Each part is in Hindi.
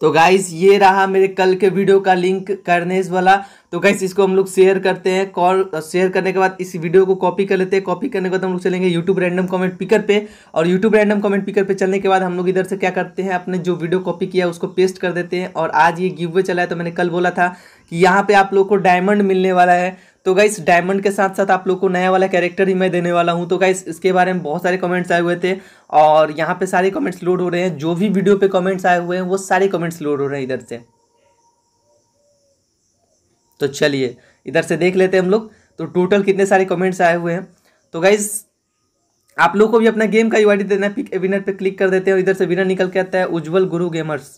तो गाइज ये रहा मेरे कल के वीडियो का लिंक करने वाला तो गाइज इसको हम लोग शेयर करते हैं कॉल शेयर uh, करने के बाद इस वीडियो को कॉपी कर लेते हैं कॉपी करने के बाद हम लोग चलेंगे यूट्यूब रैंडम कमेंट पिकर पे और यूट्यूब रैंडम कमेंट पिकर पे चलने के बाद हम लोग इधर से क्या करते हैं अपने जो वीडियो कॉपी किया उसको पेस्ट कर देते हैं और आज ये गिव वे चला है तो मैंने कल बोला था कि यहाँ पे आप लोग को डायमंड मिलने वाला है तो गाइस डायमंड के साथ साथ आप लोग को नया वाला कैरेक्टर ही मैं देने वाला हूँ तो गाइस इसके बारे में बहुत सारे कमेंट्स आए हुए थे और यहाँ पे सारे कमेंट्स लोड हो रहे हैं जो भी वीडियो पे कमेंट्स आए हुए हैं वो सारे कमेंट्स लोड हो रहे हैं इधर से तो चलिए इधर से देख लेते हैं हम लोग तो टोटल कितने सारे कमेंट्स आए हुए हैं तो गाइज़ आप लोग को भी अपना गेम का यूआईडी देना पिक विनर पर क्लिक कर देते हैं इधर से विनर निकल के आता है उज्ज्वल गुरु गेमर्स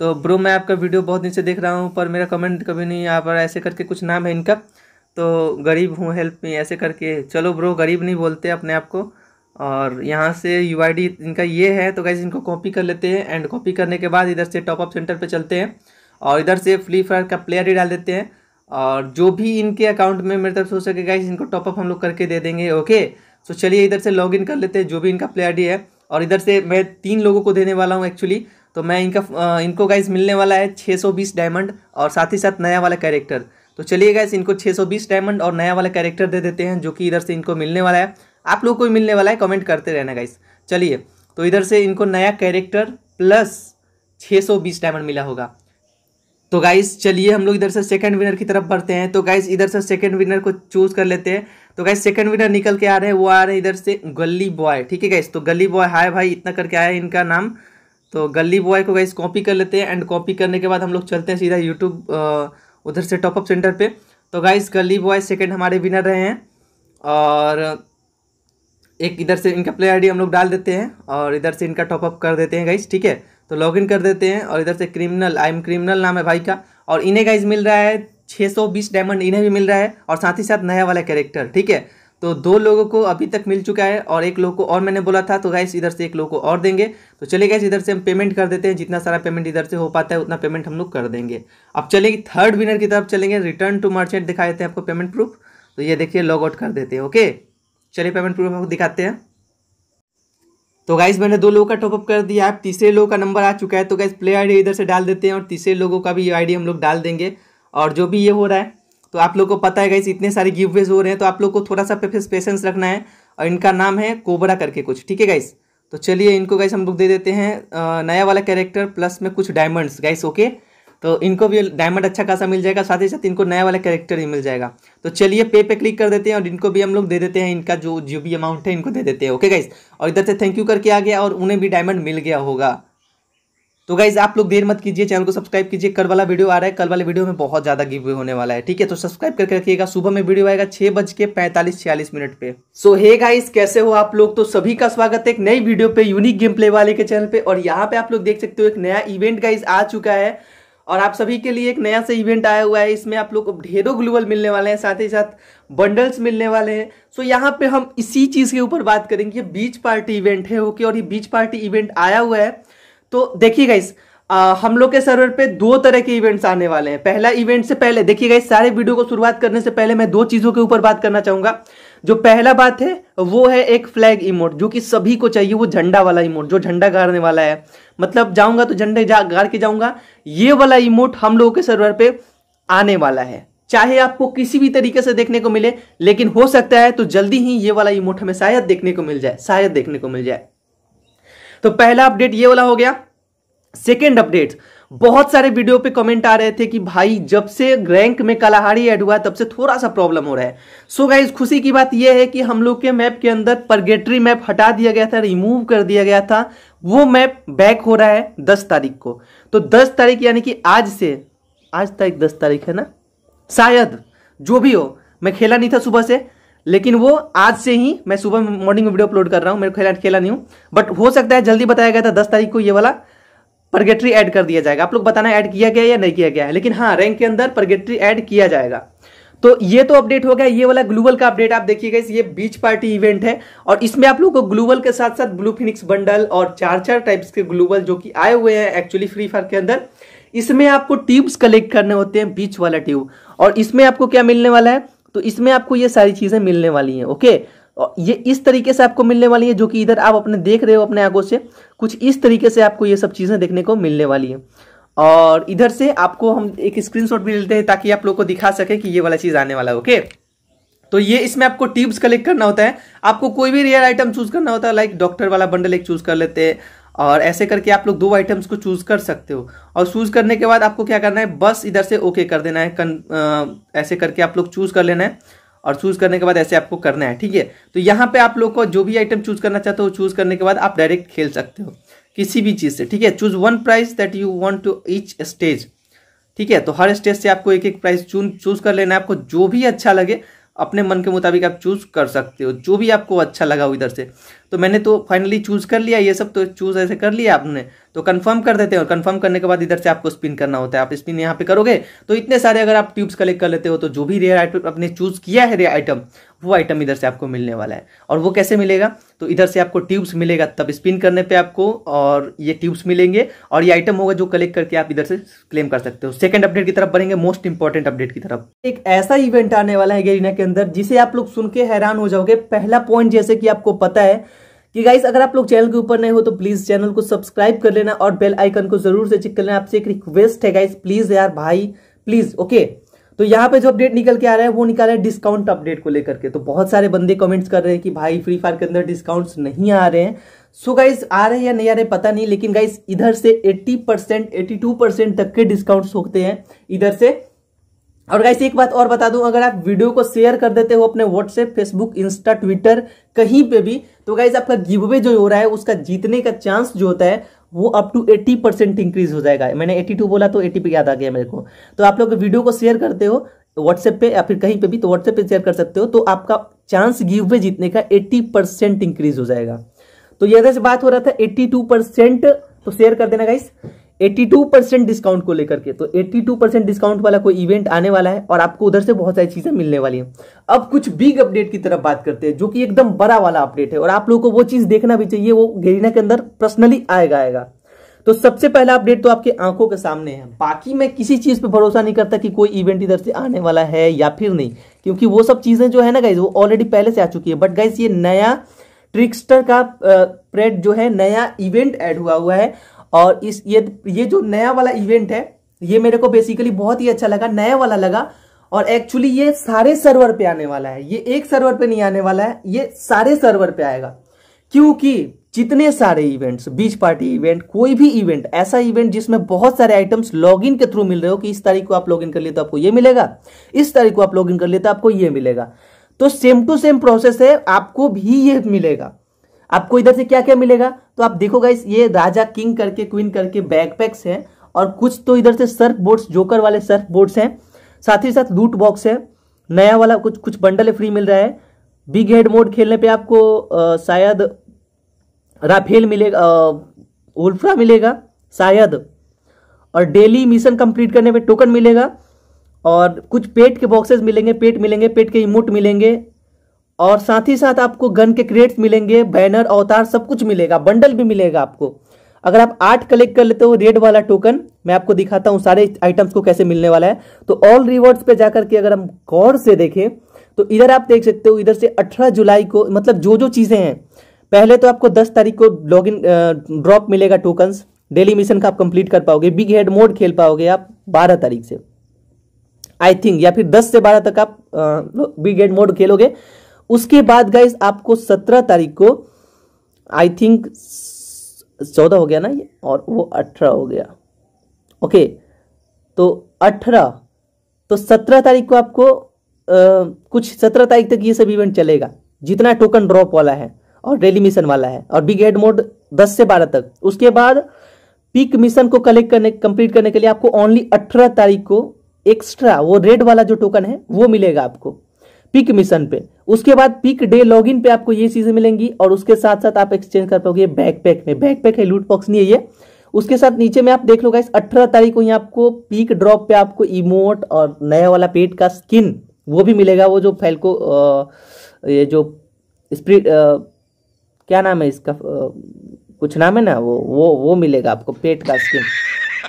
तो ब्रो मैं आपका वीडियो बहुत नीचे देख रहा हूँ पर मेरा कमेंट कभी नहीं यहाँ पर ऐसे करके कुछ नाम है इनका तो गरीब हूँ हेल्प में ऐसे करके चलो ब्रो गरीब नहीं बोलते अपने आप को और यहाँ से यू इनका ये है तो गाइज इनको कॉपी कर लेते हैं एंड कॉपी करने के बाद इधर से टॉपअप सेंटर पे चलते हैं और इधर से फ्री फायर का प्लेयर ही डाल देते हैं और जो भी इनके अकाउंट में मेरे तरफ से हो सके गाइज इनको टॉपअप हम लोग करके दे देंगे ओके सो चलिए इधर से इन कर लेते हैं जो भी इनका प्ले आई है और इधर से मैं तीन लोगों को देने वाला हूँ एक्चुअली तो मैं इनका इनको गाइज मिलने वाला है 620 डायमंड और साथ ही साथ नया वाला कैरेक्टर तो चलिए गैस इनको 620 डायमंड और नया वाला कैरेक्टर दे देते हैं जो कि इधर से इनको मिलने वाला है आप लोग को भी मिलने वाला है कमेंट करते रहना गाइस चलिए तो इधर से इनको नया कैरेक्टर प्लस 620 डायमंड मिला होगा तो गाइस चलिए हम लोग इधर से सेकंड विनर की तरफ बढ़ते हैं तो गाइस इधर से सेकंड विनर को चूज कर लेते हैं तो गाइस सेकंड विनर निकल के आ रहे हैं वो आ रहे हैं इधर से गली बॉय ठीक है गाइस तो गली बॉय हाय भाई इतना करके आया है इनका नाम तो गली बॉय को गाइस कॉपी कर लेते हैं एंड कॉपी करने के बाद हम लोग चलते हैं सीधा यूट्यूब उधर से टॉपअप सेंटर पे तो गाइस गली बॉय सेकंड हमारे विनर रहे हैं और एक इधर से इनका प्लेयर आईडी हम लोग डाल देते हैं और इधर से इनका टॉपअप कर देते हैं गाइस ठीक है तो लॉगिन कर देते हैं और इधर से क्रिमिनल आई एम क्रिमिनल नाम है भाई का और इन्हें गाइज मिल रहा है छः डायमंड इन्हें भी मिल रहा है और साथ ही साथ नया वाला कैरेक्टर ठीक है तो दो लोगों को अभी तक मिल चुका है और एक लोग को और मैंने बोला था तो गैस इधर से एक लोग को और देंगे तो चले गए इधर से हम पेमेंट कर देते हैं जितना सारा पेमेंट इधर से हो पाता है उतना पेमेंट हम लोग कर देंगे अब चलेंगे थर्ड विनर की तरफ चलेंगे रिटर्न टू मर्चेंट दिखा देते हैं आपको पेमेंट प्रूफ तो ये देखिए लॉग आउट कर देते हैं ओके चलिए पेमेंट प्रूफ आपको दिखाते हैं तो गाइज मैंने दो लोगों का टॉपअप कर दिया है तीसरे लोगों का नंबर आ चुका है तो गाइज प्ले आईडी इधर से डाल देते हैं और तीसरे लोगों का भी आईडी हम लोग डाल देंगे और जो भी ये हो रहा है तो आप लोग को पता है गाइस इतने सारे गिव वेज हो रहे हैं तो आप लोग को थोड़ा सा पेशेंस रखना है और इनका नाम है कोबरा करके कुछ ठीक है गाइस तो चलिए इनको गाइस हम लोग दे देते हैं नया वाला कैरेक्टर प्लस में कुछ डायमंड्स गाइस ओके तो इनको भी डायमंड अच्छा खासा मिल जाएगा साथ ही साथ इनको नया वाला कैरेक्टर ही मिल जाएगा तो चलिए पे पे क्लिक कर देते हैं और इनको भी हम लोग दे देते हैं इनका जो जो भी अमाउंट है इनको दे देते हैं ओके गाइस और इधर से थैंक यू करके आ गया और उन्हें भी डायमंड मिल गया होगा तो गाइज आप लोग देर मत कीजिए चैनल को सब्सक्राइब कीजिए कल वाला वीडियो आ रहा है कल वाले वीडियो में बहुत ज़्यादा गिव होने वाला है ठीक है तो सब्सक्राइब करके रखिएगा सुबह में वीडियो आएगा छह बज के पैंतालीस छियालीस मिनट पे सो हे गाइज कैसे हो आप लोग तो सभी का स्वागत है एक नई वीडियो पे यूनिक गेम प्ले वाले के चैनल पे और यहाँ पे आप लोग देख सकते हो एक नया इवेंट गाइज आ चुका है और आप सभी के लिए एक नया सा इवेंट आया हुआ है इसमें आप लोग को ढेरों ग्लोबल मिलने वाले हैं साथ ही साथ बंडल्स मिलने वाले हैं सो यहाँ पे हम इसी चीज़ के ऊपर बात करेंगे बीच पार्टी इवेंट है ओके और ये बीच पार्टी इवेंट आया हुआ है तो देखिए गाइस हम लोग के सर्वर पे दो तरह के इवेंट्स आने वाले हैं पहला इवेंट से पहले देखिएगा इस सारे वीडियो को शुरुआत करने से पहले मैं दो चीज़ों के ऊपर बात करना चाहूंगा जो पहला बात है वो है एक फ्लैग इमोट जो कि सभी को चाहिए वो झंडा वाला इमोट जो झंडा गाड़ने वाला है मतलब जाऊंगा तो झंडे जा गाड़ के जाऊंगा ये वाला इमोट हम लोगों के सर्वर पे आने वाला है चाहे आपको किसी भी तरीके से देखने को मिले लेकिन हो सकता है तो जल्दी ही ये वाला इमोट हमें शायद देखने को मिल जाए शायद देखने को मिल जाए तो पहला अपडेट ये वाला हो गया सेकेंड अपडेट बहुत सारे वीडियो पे कमेंट आ रहे थे कि भाई जब से रैंक में कालाहारी ऐड हुआ तब से थोड़ा सा प्रॉब्लम हो रहा है सो so गाइज खुशी की बात यह है कि हम लोग के मैप के अंदर परगेटरी मैप हटा दिया गया था रिमूव कर दिया गया था वो मैप बैक हो रहा है दस तारीख को तो दस तारीख यानी कि आज से आज तारीख दस तारीख है ना शायद जो भी हो मैं खेला नहीं था सुबह से लेकिन वो आज से ही मैं सुबह मॉर्निंग में वीडियो अपलोड कर रहा हूँ मेरे को खेला खेला नहीं हूँ बट हो सकता है जल्दी बताया गया था दस तारीख को ये वाला परगेट्री ऐड कर दिया जाएगा आप लोग बताना ऐड किया गया या नहीं किया गया है लेकिन हाँ रैंक के अंदर परगेट्री ऐड किया जाएगा तो ये तो अपडेट हो गया ये वाला ग्लूबल का अपडेट आप देखिएगा ये बीच पार्टी इवेंट है और इसमें आप लोगों को ग्लूबल के साथ साथ ब्लू फिनिक्स बंडल और चार चार टाइप्स के ग्लूबल जो कि आए हुए हैं एक्चुअली फ्री फायर के अंदर इसमें आपको ट्यूब्स कलेक्ट करने होते हैं बीच वाला ट्यूब और इसमें आपको क्या मिलने वाला है तो इसमें आपको ये सारी चीज़ें मिलने वाली हैं ओके और ये इस तरीके से आपको मिलने वाली है जो कि इधर आप अपने देख रहे हो अपने आंखों से कुछ इस तरीके से आपको ये सब चीज़ें देखने को मिलने वाली है और इधर से आपको हम एक स्क्रीनशॉट भी लेते हैं ताकि आप लोग को दिखा सके कि ये वाला चीज़ आने वाला है ओके तो ये इसमें आपको टिप्स कलेक्ट करना होता है आपको कोई भी रेयर आइटम चूज करना होता है लाइक डॉक्टर वाला बंडल एक चूज कर लेते हैं और ऐसे करके आप लोग दो आइटम्स को चूज़ कर सकते हो और चूज़ करने के बाद आपको क्या करना है बस इधर से ओके कर देना है कन, आ, ऐसे करके आप लोग चूज़ कर लेना है और चूज़ करने के बाद ऐसे आपको करना है ठीक है तो यहाँ पे आप लोग को जो भी आइटम चूज़ करना चाहते हो चूज़ करने के बाद आप डायरेक्ट खेल सकते हो किसी भी चीज़ से ठीक है choose one prize that you want to each stage ठीक है तो हर स्टेज से आपको एक एक प्राइस चूज़ कर लेना है आपको जो भी अच्छा लगे अपने मन के मुताबिक आप चूज़ कर सकते हो जो भी आपको अच्छा लगा हो इधर से तो मैंने तो फाइनली चूज़ कर लिया ये सब तो चूज़ ऐसे कर लिया आपने तो कंफर्म कर देते हैं और कंफर्म करने के बाद इधर से आपको स्पिन करना होता है आप स्पिन यहाँ पे करोगे तो इतने सारे अगर आप ट्यूब्स कलेक्ट कर लेते हो तो जो भी रेयर आइटम आपने चूज़ किया है रेयर आइटम वो आइटम इधर से आपको मिलने वाला है और वो कैसे मिलेगा तो इधर से आपको ट्यूब्स मिलेगा तब स्पिन करने पे आपको और ये ट्यूब्स मिलेंगे और ये आइटम होगा जो कलेक्ट करके आप इधर से क्लेम कर सकते हो सेकंड अपडेट की तरफ बढ़ेंगे मोस्ट इंपॉर्टेंट अपडेट की तरफ एक ऐसा इवेंट आने वाला है गेरिना के अंदर जिसे आप लोग सुन के हैरान हो जाओगे पहला पॉइंट जैसे कि आपको पता है कि गाइस अगर आप लोग चैनल के ऊपर नए हो तो प्लीज चैनल को सब्सक्राइब कर लेना और बेल आइकन को जरूर से चेक कर लेना आपसे एक रिक्वेस्ट है गाइस प्लीज यार भाई प्लीज ओके तो यहाँ पे जो अपडेट निकल के आ रहा है वो निकाल है डिस्काउंट अपडेट को लेकर के तो बहुत सारे बंदे कमेंट्स कर रहे हैं कि भाई फ्री फायर के अंदर डिस्काउंट्स नहीं आ रहे हैं सो so गाइज आ रहे हैं या नहीं आ रहे पता नहीं लेकिन गाइज इधर से 80 परसेंट एट्टी तक के डिस्काउंट्स होते हैं इधर से और गाइस एक बात और बता दूं अगर आप वीडियो को शेयर कर देते हो अपने व्हाट्सएप फेसबुक इंस्टा ट्विटर कहीं पे भी तो गाइस आपका गिवे जो हो रहा है उसका जीतने का चांस जो होता है वो अप टू 80 परसेंट इंक्रीज हो जाएगा मैंने 82 बोला तो 80 पे याद आ गया मेरे को तो आप लोग वीडियो को शेयर करते हो व्हाट्सएप पे या फिर कहीं पे भी तो व्हाट्सएप पे शेयर कर सकते हो तो आपका चांस गिव वे जीतने का 80 परसेंट इंक्रीज हो जाएगा तो यह से बात हो रहा था 82 परसेंट तो शेयर कर देना गाइस 82 डिस्काउंट को लेकर के तो 82 डिस्काउंट वाला कोई इवेंट आने वाला है और आपको उधर से बहुत सारी चीजें मिलने वाली हैं अब कुछ बिग अपडेट की तरफ बात करते हैं जो कि एकदम बड़ा वाला अपडेट है और आप लोगों को वो चीज देखना भी चाहिए वो गेरिना के अंदर पर्सनली आएगा आएगा तो सबसे पहला अपडेट तो आपके आंखों के सामने है बाकी मैं किसी चीज पे भरोसा नहीं करता कि कोई इवेंट इधर से आने वाला है या फिर नहीं क्योंकि वो सब चीजें जो है ना गाइज वो ऑलरेडी पहले से आ चुकी है बट गाइज ये नया ट्रिक्सटर का प्रेड जो है नया इवेंट ऐड हुआ हुआ है और इस ये ये जो नया वाला इवेंट है ये मेरे को बेसिकली बहुत ही अच्छा लगा नया वाला लगा और एक्चुअली ये सारे सर्वर पे आने वाला है ये एक सर्वर पे नहीं आने वाला है ये सारे सर्वर पे आएगा क्योंकि जितने सारे इवेंट्स बीच पार्टी इवेंट कोई भी इवेंट ऐसा इवेंट जिसमें बहुत सारे आइटम्स लॉगिन के थ्रू मिल रहे हो कि इस तारीख को आप लॉगिन कर लिए तो आपको ये मिलेगा इस तारीख को आप लॉगिन कर लिए तो आपको ये मिलेगा तो सेम टू सेम प्रोसेस है आपको भी ये मिलेगा आपको इधर से क्या क्या मिलेगा तो आप देखो गाइस ये राजा किंग करके क्वीन करके बैकपैक्स है और कुछ तो इधर से सर्फ बोर्ड्स जोकर वाले सर्फ बोर्ड्स हैं साथ ही साथ लूट बॉक्स है नया वाला कुछ कुछ बंडल फ्री मिल रहा है बिग हेड मोड खेलने पे आपको आ, शायद राफेल मिलेगा उल्फ्रा मिलेगा शायद और डेली मिशन कंप्लीट करने पे टोकन मिलेगा और कुछ पेट के बॉक्सेस मिलेंगे पेट मिलेंगे पेट के इमोट मिलेंगे और साथ ही साथ आपको गन के क्रेट्स मिलेंगे बैनर अवतार सब कुछ मिलेगा बंडल भी मिलेगा आपको अगर आप आठ कलेक्ट कर लेते हो रेड वाला टोकन मैं आपको दिखाता हूँ सारे आइटम्स को कैसे मिलने वाला है तो ऑल रिवॉर्ड्स पे जाकर के अगर हम गौर से देखें तो इधर आप देख सकते हो इधर से 18 जुलाई को मतलब जो जो चीज़ें हैं पहले तो आपको 10 तारीख को लॉग इन ड्रॉप मिलेगा टोकन्स डेली मिशन का आप कंप्लीट कर पाओगे बिग हेड मोड खेल पाओगे आप बारह तारीख से आई थिंक या फिर दस से बारह तक आप बिग हेड मोड खेलोगे उसके बाद गाइज आपको सत्रह तारीख को आई थिंक चौदह हो गया ना ये और वो अठारह हो गया ओके तो अठारह तो सत्रह तारीख को आपको आ, कुछ सत्रह तारीख तक ये सब इवेंट चलेगा जितना टोकन ड्रॉप वाला है और डेली मिशन वाला है और बिग हेड मोड दस से बारह तक उसके बाद पीक मिशन को कलेक्ट करने कंप्लीट करने के लिए आपको ओनली अठारह तारीख को एक्स्ट्रा वो रेड वाला जो टोकन है वो मिलेगा आपको पिक मिशन पे उसके बाद पिक डे लॉगिन पे आपको ये चीजें मिलेंगी और उसके साथ साथ आप एक्सचेंज कर पाओगे बैकपैक में बैकपैक है लूट बॉक्स नहीं है ये उसके साथ नीचे में आप देख लो गाइस 18 तारीख को ही आपको पीक ड्रॉप पे आपको इमोट और नया वाला पेट का स्किन वो भी मिलेगा वो जो फैलको ये जो स्प्रिट क्या नाम है इसका आ, कुछ नाम है ना वो वो वो मिलेगा आपको पेट का स्किन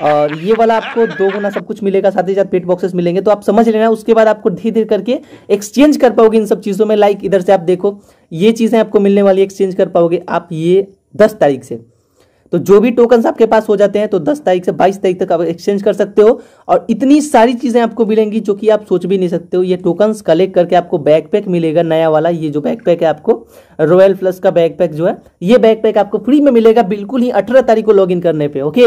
और ये वाला आपको दो गुना सब कुछ मिलेगा साथ ही साथ पेट बॉक्सेस मिलेंगे तो आप समझ लेना उसके बाद आपको धीरे धीरे करके एक्सचेंज कर पाओगे इन सब चीज़ों में लाइक इधर से आप देखो ये चीज़ें आपको मिलने वाली एक्सचेंज कर पाओगे आप ये दस तारीख से तो जो भी टोकन्स आपके पास हो जाते हैं तो 10 तारीख से 22 तारीख तक आप एक्सचेंज कर सकते हो और इतनी सारी चीज़ें आपको मिलेंगी जो कि आप सोच भी नहीं सकते हो ये टोकन्स कलेक्ट करके आपको बैकपैक मिलेगा नया वाला ये जो बैकपैक है आपको रॉयल प्लस का बैकपैक जो है ये बैकपैक आपको फ्री में मिलेगा बिल्कुल ही अठारह तारीख को लॉग करने पर ओके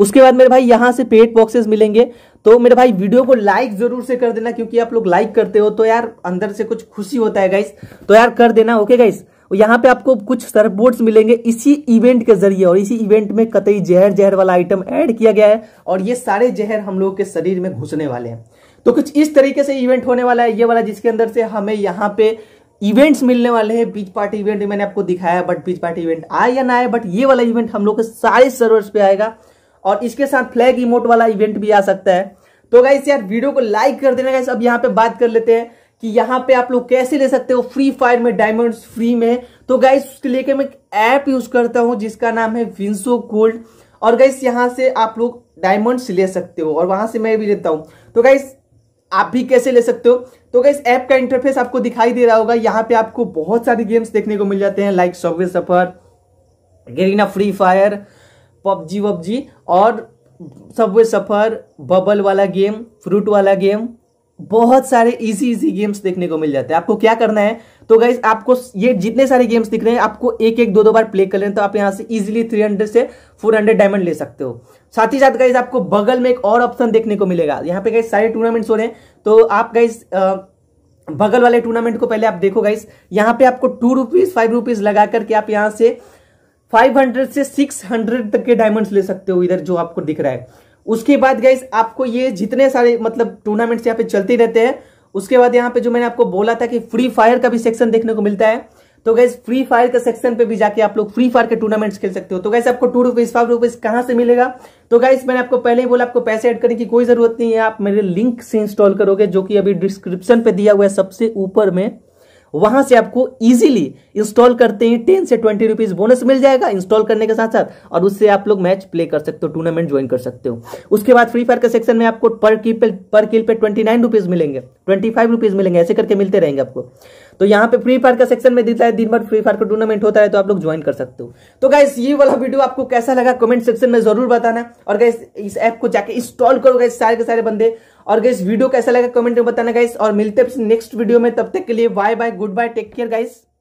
उसके बाद मेरे भाई यहाँ से पेड बॉक्सेस मिलेंगे तो मेरे भाई वीडियो को लाइक जरूर से कर देना क्योंकि आप लोग लाइक करते हो तो यार अंदर से कुछ खुशी होता है गाइस तो यार कर देना ओके गाइस यहाँ पे आपको कुछ सरपोर्ट्स मिलेंगे इसी इवेंट के जरिए और इसी इवेंट में कतई जहर जहर वाला आइटम ऐड किया गया है और ये सारे जहर हम लोग के शरीर में घुसने वाले हैं तो कुछ इस तरीके से इवेंट होने वाला है ये वाला जिसके अंदर से हमें यहाँ पे इवेंट्स मिलने वाले हैं बीच पार्टी इवेंट मैंने आपको दिखाया बट बीच पार्टी इवेंट आए या ना आए बट ये वाला इवेंट हम लोग के सारे सर्वर्स पे आएगा और इसके साथ फ्लैग इमोट वाला इवेंट भी आ सकता है तो गाइस यार वीडियो को लाइक कर देना गाइस अब यहाँ पे बात कर लेते हैं कि यहाँ पे आप लोग कैसे ले सकते हो फ्री फायर में डायमंड्स फ्री में तो गाइस उसके लिए मैं एक ऐप यूज करता हूँ जिसका नाम है विंसो गोल्ड और गाइस यहाँ से आप लोग डायमंड्स ले सकते हो और वहां से मैं भी लेता हूँ तो गाइस आप भी कैसे ले सकते हो तो गाइस ऐप का इंटरफेस आपको दिखाई दे रहा होगा यहाँ पे आपको बहुत सारे गेम्स देखने को मिल जाते हैं like software surfer Garena Free Fire PUBG वबजी और सबवे सफ़र बबल वाला गेम फ्रूट वाला गेम बहुत सारे इजी इजी गेम्स देखने को मिल जाते हैं आपको क्या करना है तो गाइज आपको ये जितने सारे गेम्स दिख रहे हैं आपको एक एक दो दो बार प्ले कर लें तो आप यहाँ से इजीली 300 से 400 डायमंड ले सकते हो साथ ही साथ गाइज आपको बगल में एक और ऑप्शन देखने को मिलेगा यहाँ पे गाइज सारे टूर्नामेंट्स हो रहे हैं तो आप गाइज बगल वाले टूर्नामेंट को पहले आप देखो गाइस यहाँ पे आपको टू रुपीज फाइव रुपीज लगा करके आप यहाँ से 500 से 600 तक के डायमंड्स ले सकते हो इधर जो आपको दिख रहा है उसके बाद गाइज आपको ये जितने सारे मतलब टूर्नामेंट्स यहाँ पे चलते रहते हैं उसके बाद यहाँ पे जो मैंने आपको बोला था कि फ्री फायर का भी सेक्शन देखने को मिलता है तो गैस फ्री फायर के सेक्शन पे भी जाके आप लोग फ्री फायर के टूर्नामेंट्स खेल सकते हो तो गैस आपको टू रुपीज फाइव रुपीज कहां से मिलेगा तो गैस मैंने आपको पहले ही बोला आपको पैसे ऐड करने की कोई जरूरत नहीं है आप मेरे लिंक से इंस्टॉल करोगे जो कि अभी डिस्क्रिप्शन पे दिया हुआ है सबसे ऊपर में वहां से आपको इजीली इंस्टॉल करते ही टेन से ट्वेंटी रुपीज बोनस मिल जाएगा इंस्टॉल करने के साथ साथ और उससे आप लोग मैच प्ले कर सकते हो टूर्नामेंट ज्वाइन कर सकते हो उसके बाद फ्री फायर के सेक्शन में आपको पर किल पे पर किल पे ट्वेंटी नाइन रुपीज मिलेंगे ट्वेंटी फाइव रुपीज मिलेंगे ऐसे करके मिलते रहेंगे आपको तो यहाँ पे फ्री फायर का सेक्शन में दिखता है दिन भर फ्री फायर का टूर्नामेंट होता है तो आप लोग ज्वाइन कर सकते हो तो गाइस ये वाला वीडियो आपको कैसा लगा कमेंट सेक्शन में जरूर बताना और गाइस इस ऐप को जाके इंस्टॉल करो गाइस सारे के सारे बंदे और गाइस वीडियो कैसा लगा कमेंट में बताना गाइस और मिलते हैं नेक्स्ट वीडियो में तब तक के लिए bye bye goodbye take care guys